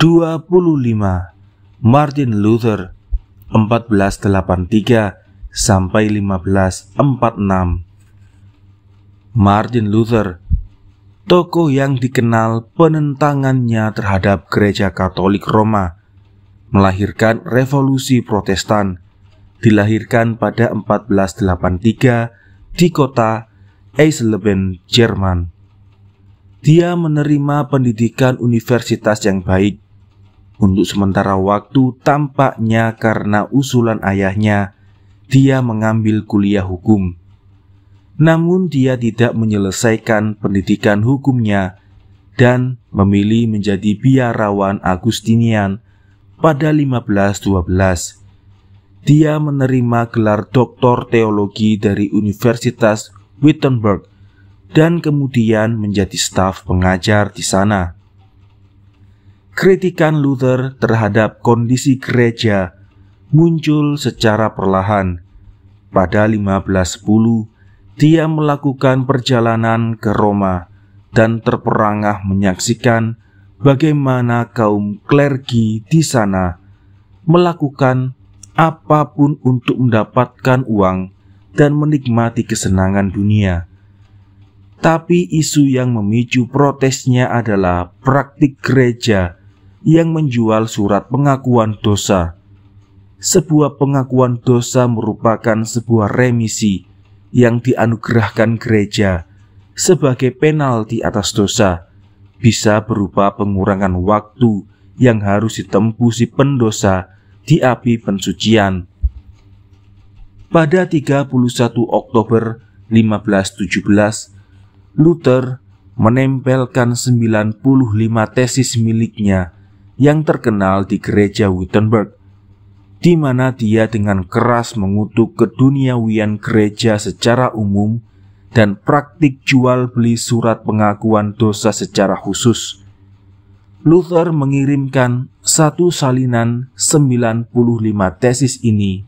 25 Martin Luther 1483 sampai 1546 Martin Luther tokoh yang dikenal penentangannya terhadap gereja Katolik Roma melahirkan revolusi Protestan dilahirkan pada 1483 di kota Eisleben, Jerman. Dia menerima pendidikan universitas yang baik untuk sementara waktu tampaknya karena usulan ayahnya, dia mengambil kuliah hukum. Namun dia tidak menyelesaikan pendidikan hukumnya dan memilih menjadi biarawan Agustinian pada 1512. Dia menerima gelar doktor teologi dari Universitas Wittenberg dan kemudian menjadi staf pengajar di sana kritikan Luther terhadap kondisi gereja muncul secara perlahan. Pada 1510, dia melakukan perjalanan ke Roma dan terperangah menyaksikan bagaimana kaum klergi di sana melakukan apapun untuk mendapatkan uang dan menikmati kesenangan dunia. Tapi isu yang memicu protesnya adalah praktik gereja yang menjual surat pengakuan dosa. Sebuah pengakuan dosa merupakan sebuah remisi yang dianugerahkan gereja sebagai penalti atas dosa, bisa berupa pengurangan waktu yang harus ditempuh si pendosa di api pensucian. Pada 31 Oktober 1517, Luther menempelkan 95 tesis miliknya yang terkenal di gereja Wittenberg, di mana dia dengan keras mengutuk keduniawian gereja secara umum dan praktik jual beli surat pengakuan dosa secara khusus. Luther mengirimkan satu salinan 95 tesis ini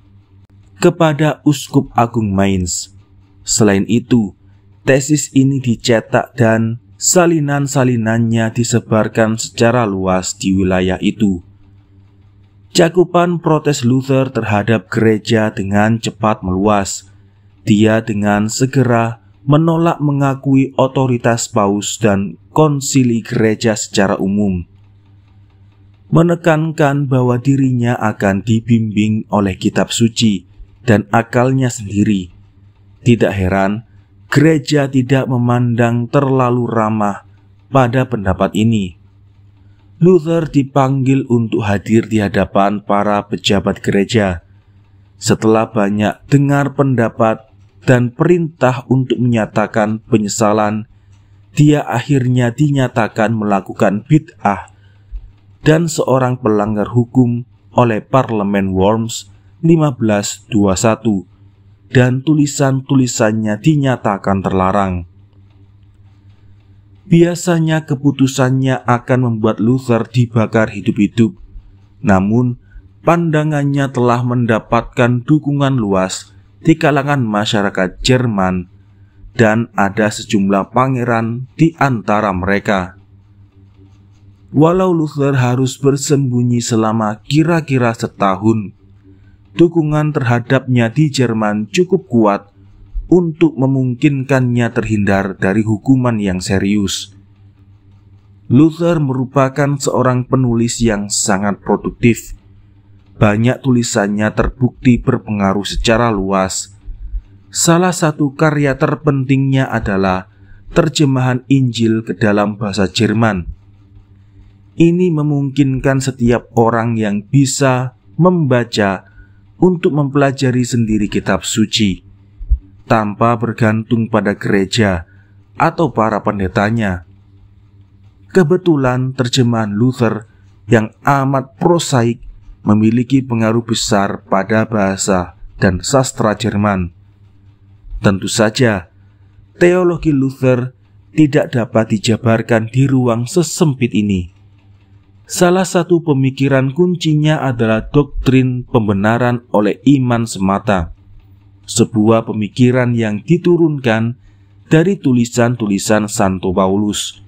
kepada Uskup Agung Mainz. Selain itu, tesis ini dicetak dan salinan-salinannya disebarkan secara luas di wilayah itu. Cakupan protes Luther terhadap gereja dengan cepat meluas. Dia dengan segera menolak mengakui otoritas paus dan konsili gereja secara umum. Menekankan bahwa dirinya akan dibimbing oleh kitab suci dan akalnya sendiri. Tidak heran gereja tidak memandang terlalu ramah pada pendapat ini. Luther dipanggil untuk hadir di hadapan para pejabat gereja. Setelah banyak dengar pendapat dan perintah untuk menyatakan penyesalan, dia akhirnya dinyatakan melakukan bid'ah dan seorang pelanggar hukum oleh Parlemen Worms 1521 dan tulisan-tulisannya dinyatakan terlarang. Biasanya keputusannya akan membuat Luther dibakar hidup-hidup. Namun, pandangannya telah mendapatkan dukungan luas di kalangan masyarakat Jerman dan ada sejumlah pangeran di antara mereka. Walau Luther harus bersembunyi selama kira-kira setahun dukungan terhadapnya di Jerman cukup kuat untuk memungkinkannya terhindar dari hukuman yang serius. Luther merupakan seorang penulis yang sangat produktif. Banyak tulisannya terbukti berpengaruh secara luas. Salah satu karya terpentingnya adalah terjemahan Injil ke dalam bahasa Jerman. Ini memungkinkan setiap orang yang bisa membaca untuk mempelajari sendiri kitab suci tanpa bergantung pada gereja atau para pendetanya. Kebetulan terjemahan Luther yang amat prosaik memiliki pengaruh besar pada bahasa dan sastra Jerman. Tentu saja, teologi Luther tidak dapat dijabarkan di ruang sesempit ini. Salah satu pemikiran kuncinya adalah doktrin pembenaran oleh iman semata, sebuah pemikiran yang diturunkan dari tulisan-tulisan Santo Paulus.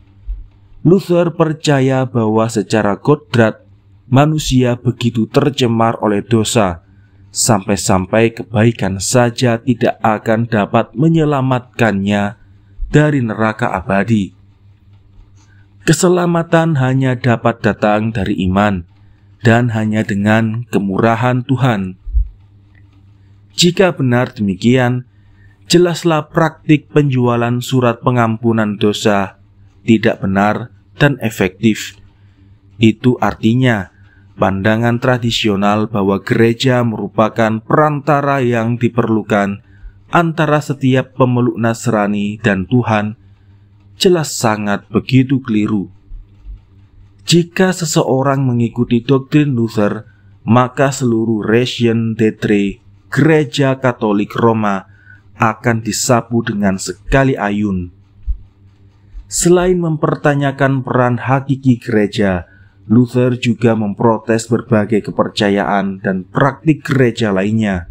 Luther percaya bahwa secara kodrat manusia begitu tercemar oleh dosa, sampai-sampai kebaikan saja tidak akan dapat menyelamatkannya dari neraka abadi. Keselamatan hanya dapat datang dari iman dan hanya dengan kemurahan Tuhan. Jika benar demikian, jelaslah praktik penjualan surat pengampunan dosa tidak benar dan efektif. Itu artinya pandangan tradisional bahwa gereja merupakan perantara yang diperlukan antara setiap pemeluk Nasrani dan Tuhan jelas sangat begitu keliru. Jika seseorang mengikuti doktrin Luther, maka seluruh region Detre, gereja Katolik Roma, akan disapu dengan sekali ayun. Selain mempertanyakan peran hakiki gereja, Luther juga memprotes berbagai kepercayaan dan praktik gereja lainnya.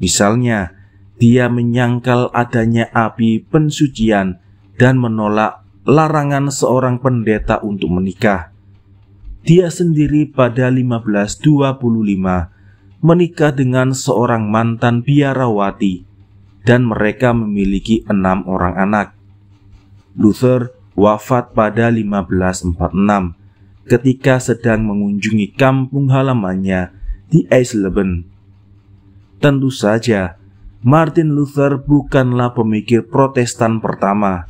Misalnya, dia menyangkal adanya api pensucian dan menolak larangan seorang pendeta untuk menikah. Dia sendiri pada 1525 menikah dengan seorang mantan biarawati dan mereka memiliki enam orang anak. Luther wafat pada 1546 ketika sedang mengunjungi kampung halamannya di Eisleben. Tentu saja, Martin Luther bukanlah pemikir protestan pertama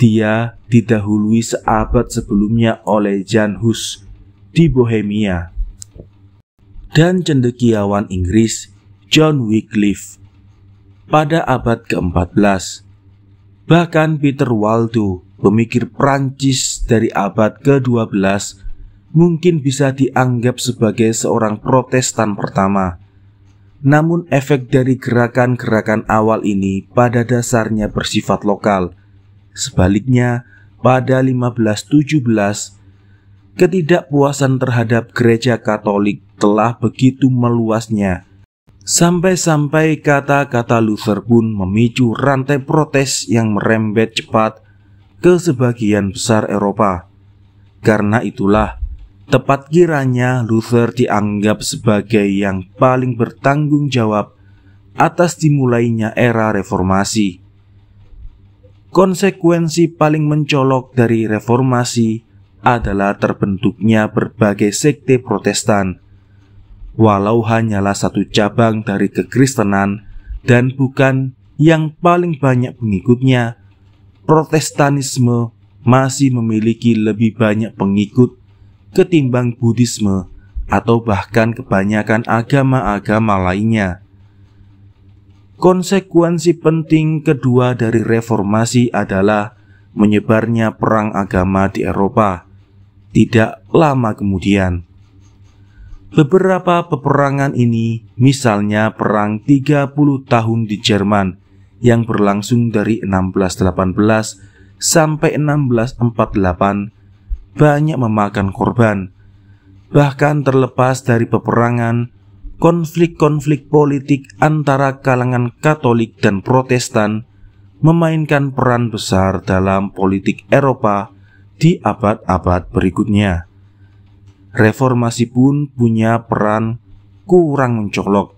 dia didahului seabad sebelumnya oleh Jan Hus di Bohemia dan cendekiawan Inggris John Wycliffe pada abad ke-14. Bahkan Peter Waldo, pemikir Prancis dari abad ke-12, mungkin bisa dianggap sebagai seorang protestan pertama. Namun efek dari gerakan-gerakan awal ini pada dasarnya bersifat lokal – Sebaliknya, pada 1517, ketidakpuasan terhadap gereja Katolik telah begitu meluasnya Sampai-sampai kata-kata Luther pun memicu rantai protes yang merembet cepat ke sebagian besar Eropa. Karena itulah, tepat kiranya Luther dianggap sebagai yang paling bertanggung jawab atas dimulainya era reformasi. Konsekuensi paling mencolok dari reformasi adalah terbentuknya berbagai sekte protestan. Walau hanyalah satu cabang dari kekristenan dan bukan yang paling banyak pengikutnya, protestanisme masih memiliki lebih banyak pengikut ketimbang Buddhisme atau bahkan kebanyakan agama-agama lainnya. Konsekuensi penting kedua dari reformasi adalah menyebarnya perang agama di Eropa. Tidak lama kemudian, beberapa peperangan ini, misalnya perang 30 tahun di Jerman yang berlangsung dari 1618 sampai 1648, banyak memakan korban. Bahkan terlepas dari peperangan, konflik-konflik politik antara kalangan Katolik dan Protestan memainkan peran besar dalam politik Eropa di abad-abad berikutnya. Reformasi pun punya peran kurang mencolok,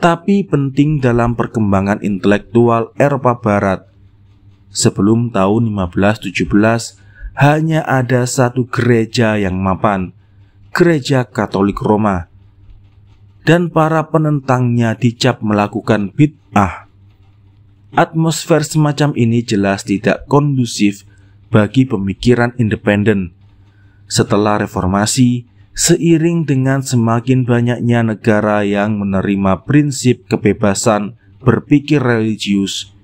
tapi penting dalam perkembangan intelektual Eropa Barat. Sebelum tahun 1517, hanya ada satu gereja yang mapan, Gereja Katolik Roma dan para penentangnya dicap melakukan bid'ah. Atmosfer semacam ini jelas tidak kondusif bagi pemikiran independen. Setelah reformasi, seiring dengan semakin banyaknya negara yang menerima prinsip kebebasan berpikir religius,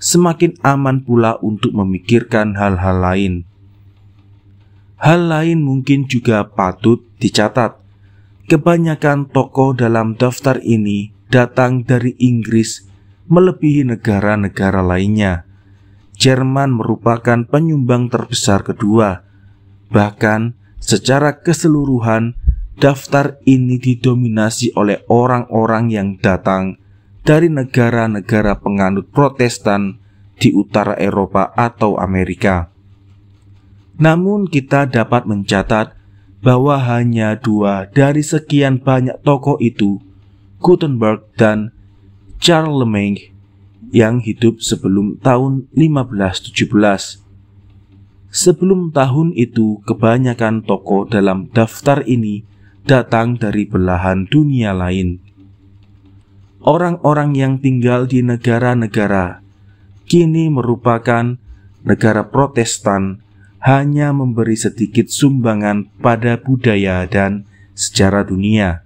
semakin aman pula untuk memikirkan hal-hal lain. Hal lain mungkin juga patut dicatat Kebanyakan tokoh dalam daftar ini datang dari Inggris melebihi negara-negara lainnya. Jerman merupakan penyumbang terbesar kedua. Bahkan secara keseluruhan daftar ini didominasi oleh orang-orang yang datang dari negara-negara penganut Protestan di utara Eropa atau Amerika. Namun, kita dapat mencatat bahwa hanya dua dari sekian banyak tokoh itu, Gutenberg dan Charlemagne, yang hidup sebelum tahun 1517. Sebelum tahun itu, kebanyakan tokoh dalam daftar ini datang dari belahan dunia lain. Orang-orang yang tinggal di negara-negara kini merupakan negara Protestan hanya memberi sedikit sumbangan pada budaya dan sejarah dunia.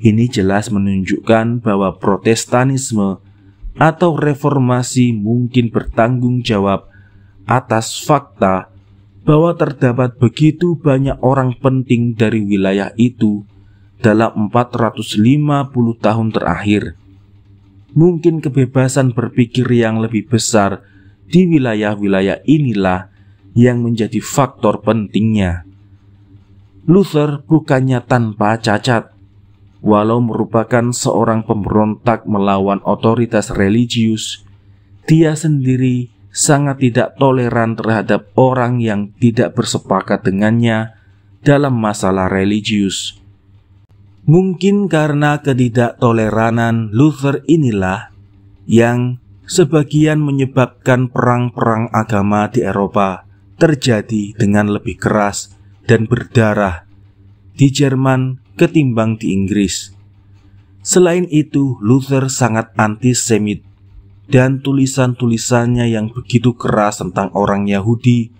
Ini jelas menunjukkan bahwa Protestanisme atau reformasi mungkin bertanggung jawab atas fakta bahwa terdapat begitu banyak orang penting dari wilayah itu dalam 450 tahun terakhir. Mungkin kebebasan berpikir yang lebih besar di wilayah-wilayah inilah yang menjadi faktor pentingnya. Luther bukannya tanpa cacat, walau merupakan seorang pemberontak melawan otoritas religius, dia sendiri sangat tidak toleran terhadap orang yang tidak bersepakat dengannya dalam masalah religius. Mungkin karena ketidaktoleranan Luther inilah yang sebagian menyebabkan perang-perang agama di Eropa terjadi dengan lebih keras dan berdarah di Jerman ketimbang di Inggris. Selain itu, Luther sangat antisemit dan tulisan-tulisannya yang begitu keras tentang orang Yahudi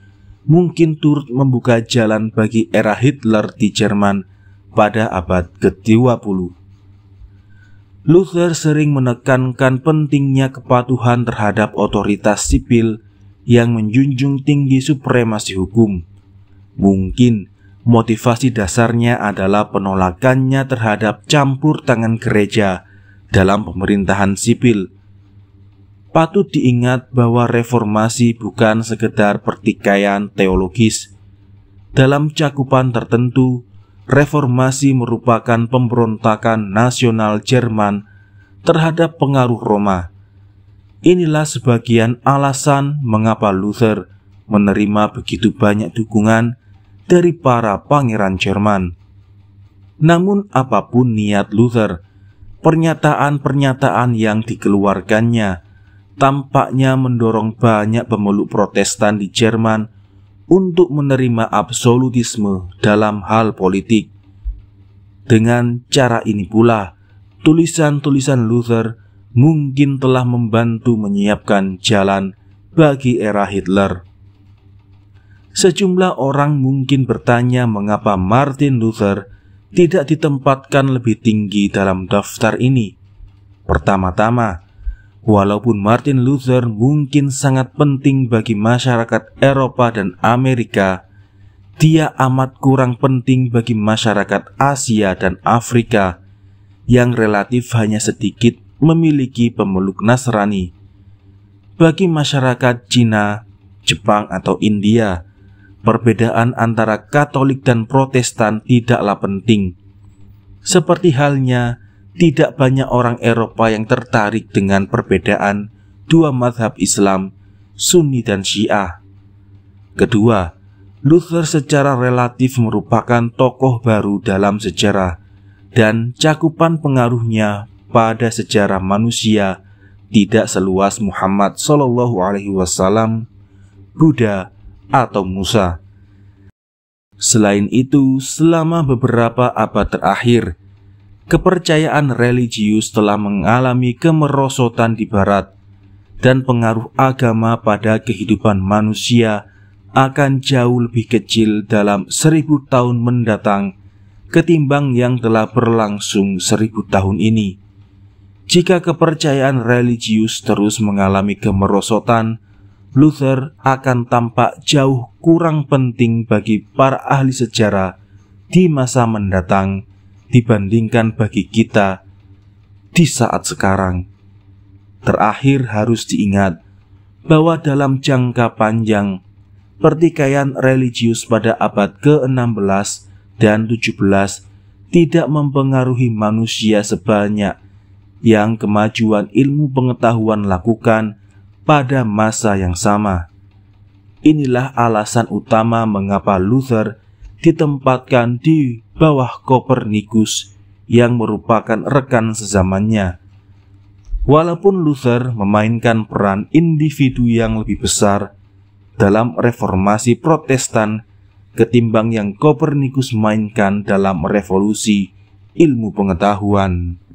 mungkin turut membuka jalan bagi era Hitler di Jerman pada abad ke-20. Luther sering menekankan pentingnya kepatuhan terhadap otoritas sipil yang menjunjung tinggi supremasi hukum. Mungkin motivasi dasarnya adalah penolakannya terhadap campur tangan gereja dalam pemerintahan sipil. Patut diingat bahwa reformasi bukan sekedar pertikaian teologis. Dalam cakupan tertentu, reformasi merupakan pemberontakan nasional Jerman terhadap pengaruh Roma Inilah sebagian alasan mengapa Luther menerima begitu banyak dukungan dari para pangeran Jerman. Namun apapun niat Luther, pernyataan-pernyataan yang dikeluarkannya tampaknya mendorong banyak pemeluk protestan di Jerman untuk menerima absolutisme dalam hal politik. Dengan cara ini pula, tulisan-tulisan Luther mungkin telah membantu menyiapkan jalan bagi era Hitler. Sejumlah orang mungkin bertanya mengapa Martin Luther tidak ditempatkan lebih tinggi dalam daftar ini. Pertama-tama, walaupun Martin Luther mungkin sangat penting bagi masyarakat Eropa dan Amerika, dia amat kurang penting bagi masyarakat Asia dan Afrika yang relatif hanya sedikit memiliki pemeluk Nasrani. Bagi masyarakat Cina, Jepang, atau India, perbedaan antara Katolik dan Protestan tidaklah penting. Seperti halnya, tidak banyak orang Eropa yang tertarik dengan perbedaan dua mazhab Islam, Sunni dan Syiah. Kedua, Luther secara relatif merupakan tokoh baru dalam sejarah dan cakupan pengaruhnya pada sejarah manusia tidak seluas Muhammad Shallallahu Alaihi Wasallam, Buddha, atau Musa. Selain itu, selama beberapa abad terakhir, kepercayaan religius telah mengalami kemerosotan di Barat, dan pengaruh agama pada kehidupan manusia akan jauh lebih kecil dalam seribu tahun mendatang ketimbang yang telah berlangsung seribu tahun ini. Jika kepercayaan religius terus mengalami kemerosotan, Luther akan tampak jauh kurang penting bagi para ahli sejarah di masa mendatang dibandingkan bagi kita di saat sekarang. Terakhir harus diingat bahwa dalam jangka panjang, pertikaian religius pada abad ke-16 dan 17 tidak mempengaruhi manusia sebanyak yang kemajuan ilmu pengetahuan lakukan pada masa yang sama. Inilah alasan utama mengapa Luther ditempatkan di bawah Kopernikus yang merupakan rekan sezamannya. Walaupun Luther memainkan peran individu yang lebih besar dalam reformasi Protestan ketimbang yang Kopernikus mainkan dalam revolusi ilmu pengetahuan.